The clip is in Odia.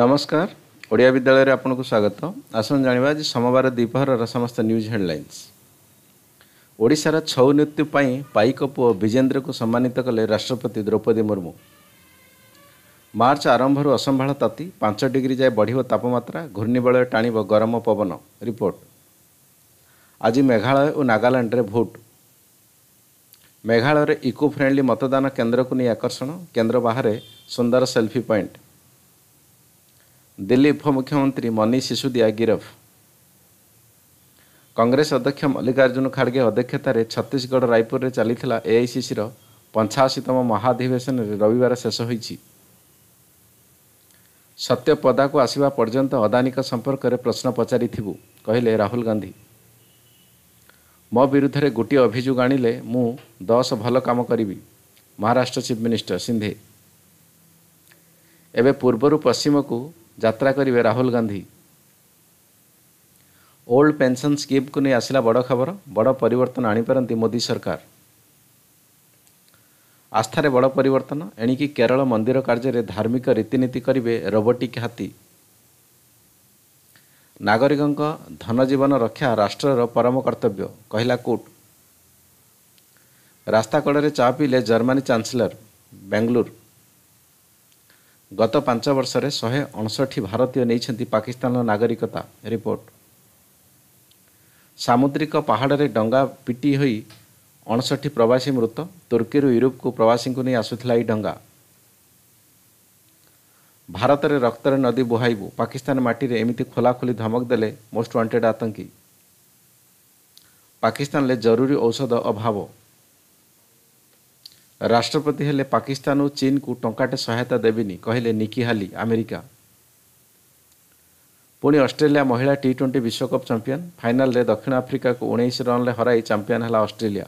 ନମସ୍କାର ଓଡ଼ିଆ ବିଦ୍ୟାଳୟରେ ଆପଣଙ୍କୁ ସ୍ୱାଗତ ଆସନ୍ତୁ ଜାଣିବା ଆଜି ସୋମବାର ଦ୍ୱିପହରର ସମସ୍ତ ନ୍ୟୁଜ୍ ହେଡ଼ଲାଇନ୍ସ ଓଡ଼ିଶାର ଛଉ ନୃତ୍ୟୁ ପାଇଁ ପାଇକ ପୁଅ ବିଜେନ୍ଦ୍ରକୁ ସମ୍ମାନିତ କଲେ ରାଷ୍ଟ୍ରପତି ଦ୍ରୌପଦୀ ମୁର୍ମୁ ମାର୍ଚ୍ଚ ଆରମ୍ଭରୁ ଅସମ୍ଭାଳ ତାତି ପାଞ୍ଚ ଡିଗ୍ରୀ ଯାଏ ବଢ଼ିବ ତାପମାତ୍ରା ଘୂର୍ଣ୍ଣିବଳୟ ଟାଣିବ ଗରମ ପବନ ରିପୋର୍ଟ ଆଜି ମେଘାଳୟ ଓ ନାଗାଲାଣ୍ଡରେ ଭୋଟ୍ ମେଘାଳୟରେ ଇକୋ ଫ୍ରେଣ୍ଡଲି ମତଦାନ କେନ୍ଦ୍ରକୁ ନେଇ ଆକର୍ଷଣ କେନ୍ଦ୍ର ବାହାରେ ସୁନ୍ଦର ସେଲ୍ଫି ପଏଣ୍ଟ ଦିଲ୍ଲୀ ଉପମୁଖ୍ୟମନ୍ତ୍ରୀ ମନୀଷ ସିସୋଦିଆ ଗିରଫ କଂଗ୍ରେସ ଅଧ୍ୟକ୍ଷ ମଲ୍ଲିକାର୍ଜୁନ ଖାଡ଼ଗେ ଅଧ୍ୟକ୍ଷତାରେ ଛତିଶଗଡ଼ ରାୟପୁରରେ ଚାଲିଥିଲା ଏଆଇସିସିର ପଞ୍ଚାଅଶୀତମ ମହାଧିବେଶନରେ ରବିବାର ଶେଷ ହୋଇଛି ସତ୍ୟ ପଦାକୁ ଆସିବା ପର୍ଯ୍ୟନ୍ତ ଅଦାନୀଙ୍କ ସମ୍ପର୍କରେ ପ୍ରଶ୍ନ ପଚାରିଥିବୁ କହିଲେ ରାହୁଲ ଗାନ୍ଧୀ ମୋ ବିରୁଦ୍ଧରେ ଗୋଟିଏ ଅଭିଯୋଗ ଆଣିଲେ ମୁଁ ଦଶ ଭଲ କାମ କରିବି ମହାରାଷ୍ଟ୍ର ଚିଫ୍ ମିନିଷ୍ଟର ସିନ୍ଧେ ଏବେ ପୂର୍ବରୁ ପଶ୍ଚିମକୁ ଯାତ୍ରା କରିବେ ରାହୁଲ ଗାନ୍ଧୀ ଓଲ୍ଡ ପେନ୍ସନ୍ ସ୍କିମ୍କୁ ନେଇ ଆସିଲା ବଡ଼ ଖବର ବଡ଼ ପରିବର୍ତ୍ତନ ଆଣିପାରନ୍ତି ମୋଦି ସରକାର ଆସ୍ଥାରେ ବଡ଼ ପରିବର୍ତ୍ତନ ଏଣିକି କେରଳ ମନ୍ଦିର କାର୍ଯ୍ୟରେ ଧାର୍ମିକ ରୀତିନୀତି କରିବେ ରୋବୋଟିକ୍ ହାତୀ ନାଗରିକଙ୍କ ଧନଜୀବନ ରକ୍ଷା ରାଷ୍ଟ୍ରର ପରମ କର୍ତ୍ତବ୍ୟ କହିଲା କୋର୍ଟ ରାସ୍ତାକଡ଼ରେ ଚା ପିଇଲେ ଜର୍ମାନୀ ଚାନ୍ସେଲର ବେଙ୍ଗଲୁରୁ ଗତ ପାଞ୍ଚ ବର୍ଷରେ ଶହେ ଅଣଷଠି ଭାରତୀୟ ନେଇଛନ୍ତି ପାକିସ୍ତାନର ନାଗରିକତା ରିପୋର୍ଟ ସାମୁଦ୍ରିକ ପାହାଡ଼ରେ ଡଙ୍ଗା ପିଟି ହୋଇ ଅଣଷଠି ପ୍ରବାସୀ ମୃତ ତୁର୍କୀରୁ ୟୁରୋପକୁ ପ୍ରବାସୀଙ୍କୁ ନେଇ ଆସୁଥିଲା ଏହି ଡଙ୍ଗା ଭାରତରେ ରକ୍ତରେ ନଦୀ ବୁହାଇବୁ ପାକିସ୍ତାନ ମାଟିରେ ଏମିତି ଖୋଲାଖୋଲି ଧମକ ଦେଲେ ମୋଷ୍ଟ ୱାଣ୍ଟେଡ୍ ଆତଙ୍କୀ ପାକିସ୍ତାନରେ ଜରୁରୀ ଔଷଧ ଅଭାବ ରାଷ୍ଟ୍ରପତି ହେଲେ ପାକିସ୍ତାନ ଓ ଚୀନ୍କୁ ଟଙ୍କାଟେ ସହାୟତା ଦେବିନି କହିଲେ ନିକି ହାଲି ଆମେରିକା ପୁଣି ଅଷ୍ଟ୍ରେଲିଆ ମହିଳା ଟି ଟ୍ୱେଣ୍ଟି ବିଶ୍ୱକପ୍ ଚମ୍ପିଅନ୍ ଫାଇନାଲ୍ରେ ଦକ୍ଷିଣ ଆଫ୍ରିକାକୁ ଉଣେଇଶ ରନ୍ରେ ହରାଇ ଚାମ୍ପିଅନ୍ ହେଲା ଅଷ୍ଟ୍ରେଲିଆ